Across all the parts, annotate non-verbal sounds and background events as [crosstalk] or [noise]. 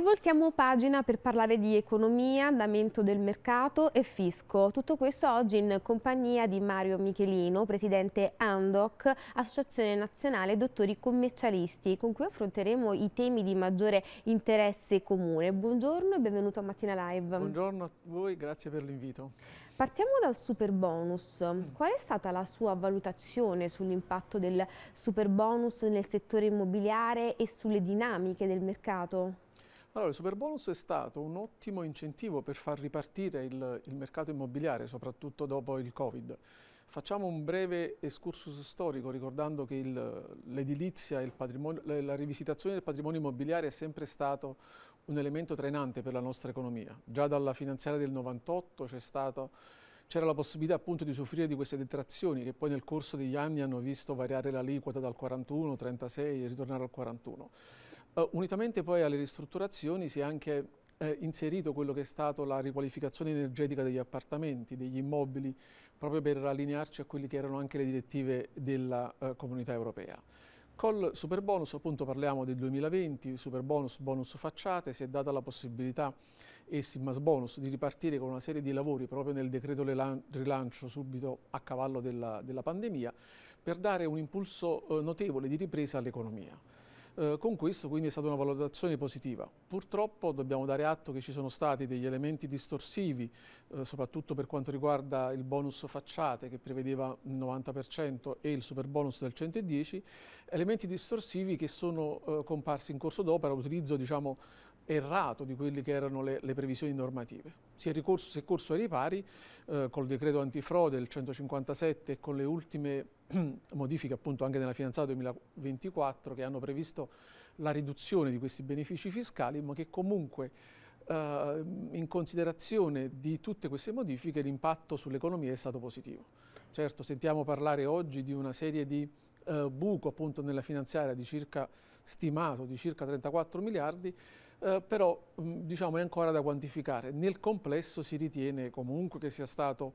voltiamo pagina per parlare di economia, andamento del mercato e fisco. Tutto questo oggi in compagnia di Mario Michelino, presidente ANDOC, Associazione Nazionale Dottori Commercialisti, con cui affronteremo i temi di maggiore interesse comune. Buongiorno e benvenuto a Mattina Live. Buongiorno a voi, grazie per l'invito. Partiamo dal super bonus. Qual è stata la sua valutazione sull'impatto del super bonus nel settore immobiliare e sulle dinamiche del mercato? Allora, il superbonus è stato un ottimo incentivo per far ripartire il, il mercato immobiliare, soprattutto dopo il Covid. Facciamo un breve escursus storico ricordando che l'edilizia e la rivisitazione del patrimonio immobiliare è sempre stato un elemento trainante per la nostra economia. Già dalla finanziaria del 98 c'era la possibilità appunto di soffrire di queste detrazioni che poi nel corso degli anni hanno visto variare l'aliquota dal 41, 36 e ritornare al 41. Uh, unitamente poi alle ristrutturazioni si è anche eh, inserito quello che è stato la riqualificazione energetica degli appartamenti, degli immobili, proprio per allinearci a quelle che erano anche le direttive della eh, comunità europea. Col super bonus, appunto parliamo del 2020, super bonus, bonus facciate, si è data la possibilità e Simas bonus di ripartire con una serie di lavori proprio nel decreto rilancio subito a cavallo della, della pandemia per dare un impulso eh, notevole di ripresa all'economia. Eh, con questo quindi è stata una valutazione positiva. Purtroppo dobbiamo dare atto che ci sono stati degli elementi distorsivi, eh, soprattutto per quanto riguarda il bonus facciate che prevedeva il 90% e il super bonus del 110, elementi distorsivi che sono eh, comparsi in corso d'opera, l'utilizzo diciamo errato di quelle che erano le, le previsioni normative. Si è, ricorso, si è corso ai ripari eh, col decreto antifrode del 157 e con le ultime [clears throat] modifiche appunto anche nella finanziaria 2024 che hanno previsto la riduzione di questi benefici fiscali ma che comunque eh, in considerazione di tutte queste modifiche l'impatto sull'economia è stato positivo. Certo sentiamo parlare oggi di una serie di eh, buco appunto nella finanziaria di circa stimato di circa 34 miliardi eh, però mm, diciamo, è ancora da quantificare. Nel complesso si ritiene comunque che sia stata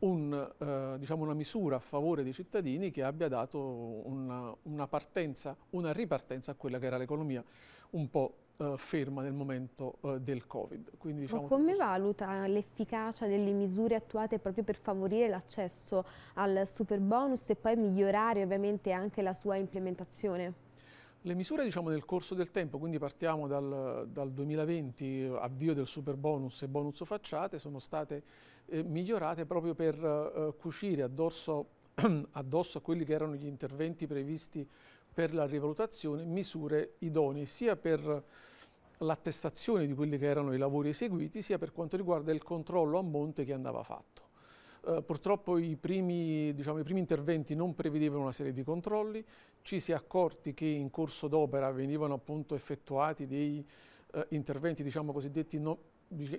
un, eh, diciamo una misura a favore dei cittadini che abbia dato una, una, partenza, una ripartenza a quella che era l'economia un po' eh, ferma nel momento eh, del Covid. Quindi, diciamo, come valuta l'efficacia delle misure attuate proprio per favorire l'accesso al super bonus e poi migliorare ovviamente anche la sua implementazione? Le misure diciamo, nel corso del tempo, quindi partiamo dal, dal 2020, avvio del super bonus e bonus facciate, sono state eh, migliorate proprio per eh, cucire addosso, [clears throat] addosso a quelli che erano gli interventi previsti per la rivalutazione misure idonee sia per l'attestazione di quelli che erano i lavori eseguiti sia per quanto riguarda il controllo a monte che andava fatto. Eh, purtroppo i primi, diciamo, i primi, interventi non prevedevano una serie di controlli, ci si è accorti che in corso d'opera venivano appunto effettuati dei eh, interventi diciamo cosiddetti non,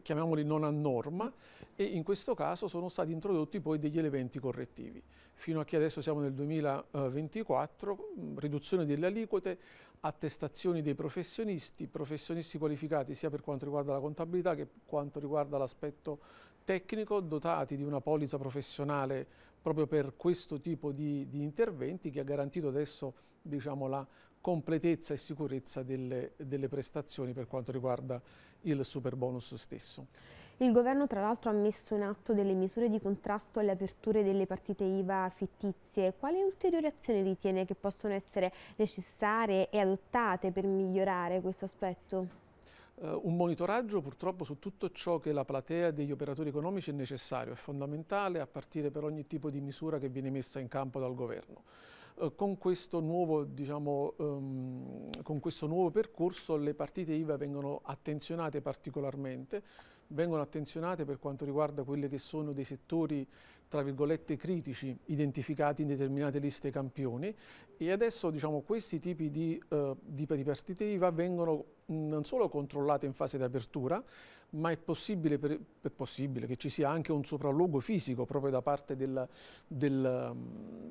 chiamiamoli non a norma e in questo caso sono stati introdotti poi degli elementi correttivi. Fino a che adesso siamo nel 2024, mm, riduzione delle aliquote, attestazioni dei professionisti, professionisti qualificati sia per quanto riguarda la contabilità che per quanto riguarda l'aspetto tecnico dotati di una polizza professionale proprio per questo tipo di, di interventi che ha garantito adesso diciamo, la completezza e sicurezza delle, delle prestazioni per quanto riguarda il super bonus stesso. Il governo tra l'altro ha messo in atto delle misure di contrasto alle aperture delle partite IVA fittizie. Quali ulteriori azioni ritiene che possono essere necessarie e adottate per migliorare questo aspetto? Eh, un monitoraggio purtroppo su tutto ciò che la platea degli operatori economici è necessario, è fondamentale a partire per ogni tipo di misura che viene messa in campo dal governo. Eh, con, questo nuovo, diciamo, ehm, con questo nuovo percorso le partite IVA vengono attenzionate particolarmente, vengono attenzionate per quanto riguarda quelli che sono dei settori tra virgolette critici identificati in determinate liste campioni e adesso diciamo, questi tipi di, eh, di peripartitiva vengono non solo controllate in fase di apertura, ma è possibile, per, è possibile, che ci sia anche un sopralluogo fisico proprio da parte del, del,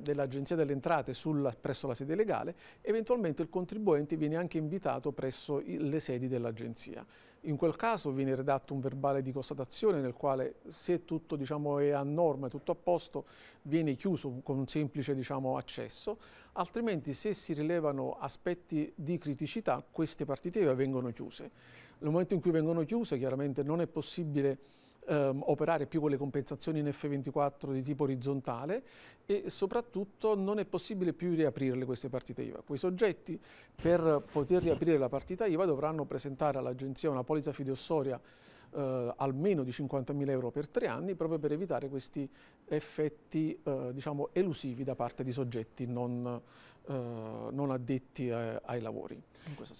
dell'Agenzia delle Entrate sulla, presso la sede legale, eventualmente il contribuente viene anche invitato presso le sedi dell'Agenzia. In quel caso viene redatto un verbale di constatazione nel quale se tutto diciamo, è a norma, tutto a posto, viene chiuso con un semplice diciamo, accesso, altrimenti se si rilevano aspetti di criticità queste partite vengono chiuse. Nel momento in cui vengono chiuse chiaramente non è possibile ehm, operare più con le compensazioni in F24 di tipo orizzontale e soprattutto non è possibile più riaprirle queste partite IVA. Quei soggetti per poter riaprire la partita IVA dovranno presentare all'agenzia una polizza fideossoria eh, almeno di 50.000 euro per tre anni proprio per evitare questi effetti eh, diciamo, elusivi da parte di soggetti non, eh, non addetti a, eh, ai lavori.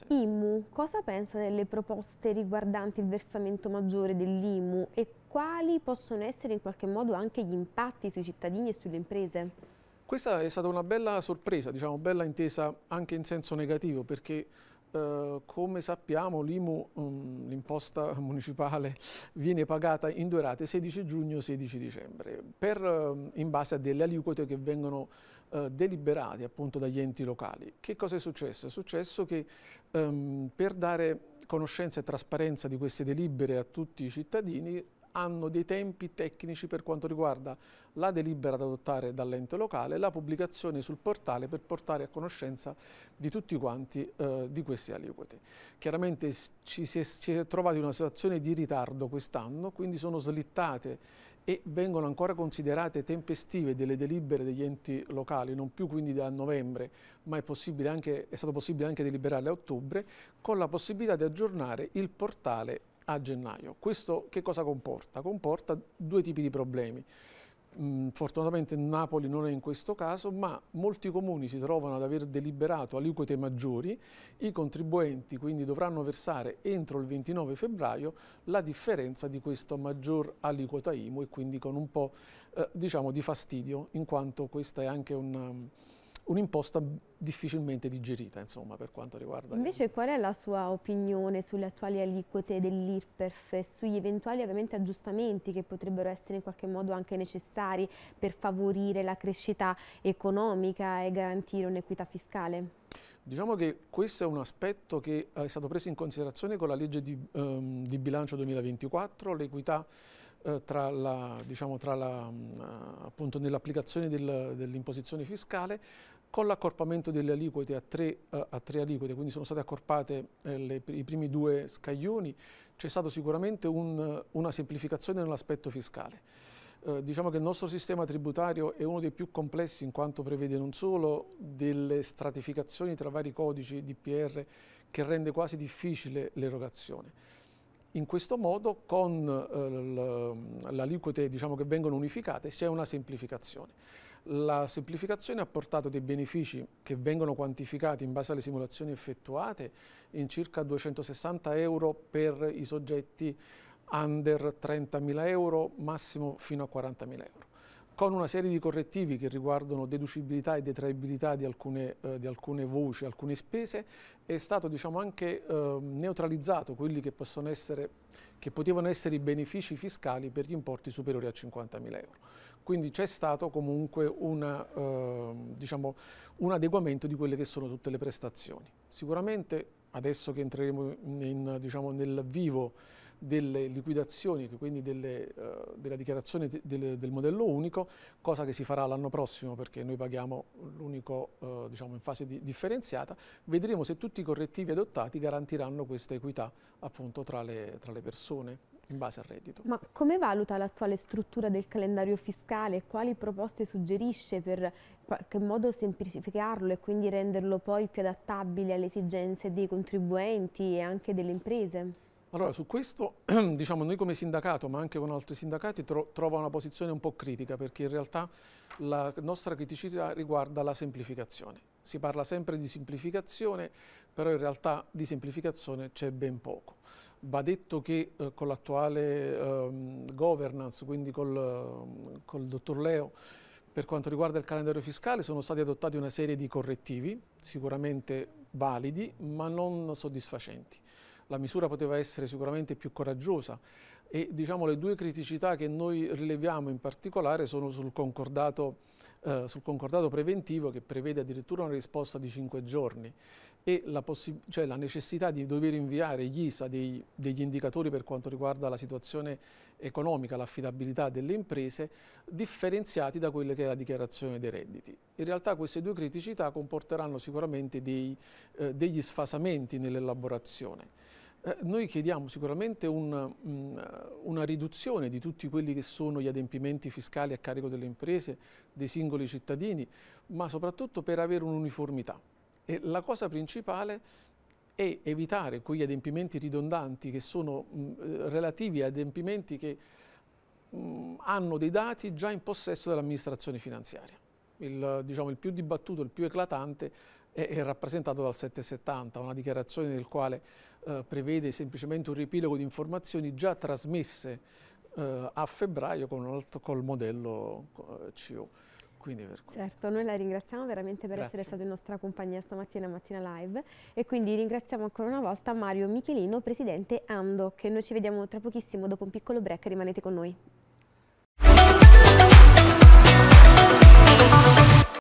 IMU, cosa pensa delle proposte riguardanti il versamento maggiore dell'IMU e quali possono essere in qualche modo anche gli impatti sui cittadini e sulle imprese? Questa è stata una bella sorpresa, diciamo bella intesa anche in senso negativo perché eh, come sappiamo l'IMU, mm, l'imposta [laughs] municipale, viene pagata in due rate, 16 giugno e 16 dicembre, per, eh, in base a delle aliquote che vengono eh, deliberate appunto dagli enti locali. Che cosa è successo? È successo che ehm, per dare conoscenza e trasparenza di queste delibere a tutti i cittadini hanno dei tempi tecnici per quanto riguarda la delibera da adottare dall'ente locale e la pubblicazione sul portale per portare a conoscenza di tutti quanti eh, di queste aliquote. Chiaramente ci si, è, ci è trovati in una situazione di ritardo quest'anno, quindi sono slittate e vengono ancora considerate tempestive delle delibere degli enti locali, non più quindi da novembre, ma è, possibile anche, è stato possibile anche deliberarle a ottobre, con la possibilità di aggiornare il portale a gennaio. Questo che cosa comporta? Comporta due tipi di problemi. Mm, fortunatamente Napoli non è in questo caso, ma molti comuni si trovano ad aver deliberato aliquote maggiori, i contribuenti quindi dovranno versare entro il 29 febbraio la differenza di questa maggior aliquota IMU e quindi con un po' eh, diciamo di fastidio, in quanto questa è anche un un'imposta difficilmente digerita, insomma, per quanto riguarda... Invece qual è la sua opinione sulle attuali aliquote dell'IRPEF e sugli eventuali aggiustamenti che potrebbero essere in qualche modo anche necessari per favorire la crescita economica e garantire un'equità fiscale? Diciamo che questo è un aspetto che eh, è stato preso in considerazione con la legge di, ehm, di bilancio 2024, l'equità eh, tra la, diciamo, tra la, mh, mm, appunto nell'applicazione dell'imposizione fiscale, con l'accorpamento delle aliquote a tre, uh, a tre, aliquote, quindi sono state accorpate eh, le, i primi due scaglioni, c'è stata sicuramente un, una semplificazione nell'aspetto fiscale. Eh, diciamo che il nostro sistema tributario è uno dei più complessi in quanto prevede non solo delle stratificazioni tra vari codici DPR che rende quasi difficile l'erogazione. In questo modo con eh, le aliquote diciamo, che vengono unificate c'è una semplificazione. La semplificazione ha portato dei benefici che vengono quantificati in base alle simulazioni effettuate in circa 260 euro per i soggetti under 30.000 euro, massimo fino a 40.000 euro con una serie di correttivi che riguardano deducibilità e detraibilità di alcune, eh, di alcune voci, alcune spese, è stato diciamo, anche eh, neutralizzato quelli che, essere, che potevano essere i benefici fiscali per gli importi superiori a 50.000 euro. Quindi c'è stato comunque una, eh, diciamo, un adeguamento di quelle che sono tutte le prestazioni. Sicuramente adesso che entreremo in, diciamo, nel vivo delle liquidazioni, quindi delle, eh, della dichiarazione del, del, modello unico, cosa che si farà l'anno prossimo perché noi paghiamo l'unico eh, diciamo, in fase di, differenziata, vedremo se tutti i correttivi adottati garantiranno questa equità appunto tra le, tra le persone in base al reddito. Ma come valuta l'attuale struttura del calendario fiscale e quali proposte suggerisce per in qualche modo semplificarlo e quindi renderlo poi più adattabile alle esigenze dei contribuenti e anche delle imprese? Allora, su questo, [clears throat] diciamo, noi come sindacato, ma anche con altri sindacati, tro trova una posizione un po' critica, perché in realtà la nostra criticità riguarda la semplificazione. Si parla sempre di semplificazione, però in realtà di semplificazione c'è ben poco. Va detto che eh, con l'attuale eh, governance, quindi col, ehm, col dottor Leo, per quanto riguarda il calendario fiscale sono stati adottati una serie di correttivi, sicuramente validi, ma non soddisfacenti. La misura poteva essere sicuramente più coraggiosa e diciamo, le due criticità che noi rileviamo in particolare sono sul concordato eh, sul concordato preventivo che prevede addirittura una risposta di 5 giorni e la, cioè la necessità di dover inviare gli ISA dei, degli indicatori per quanto riguarda la situazione economica, l'affidabilità delle imprese, differenziati da quella che è la dichiarazione dei redditi. In realtà queste due criticità comporteranno sicuramente dei, eh, degli sfasamenti nell'elaborazione. Eh, noi chiediamo sicuramente una, mm, una riduzione di tutti quelli che sono gli adempimenti fiscali a carico delle imprese, dei singoli cittadini, ma soprattutto per avere un'uniformità. E la cosa principale è evitare quegli adempimenti ridondanti che sono mm, eh, relativi a adempimenti che mm, hanno dei dati già in possesso dell'amministrazione finanziaria. Il, diciamo, il più dibattuto, il più eclatante è, rappresentato dal 770, una dichiarazione nel quale eh, prevede semplicemente un riepilogo di informazioni già trasmesse eh, a febbraio con col modello eh, CO. certo, noi la ringraziamo veramente per Grazie. essere stato in nostra compagnia stamattina Mattina Live e quindi ringraziamo ancora una volta Mario Michelino, presidente Ando, che noi ci vediamo tra pochissimo dopo un piccolo break, rimanete con noi.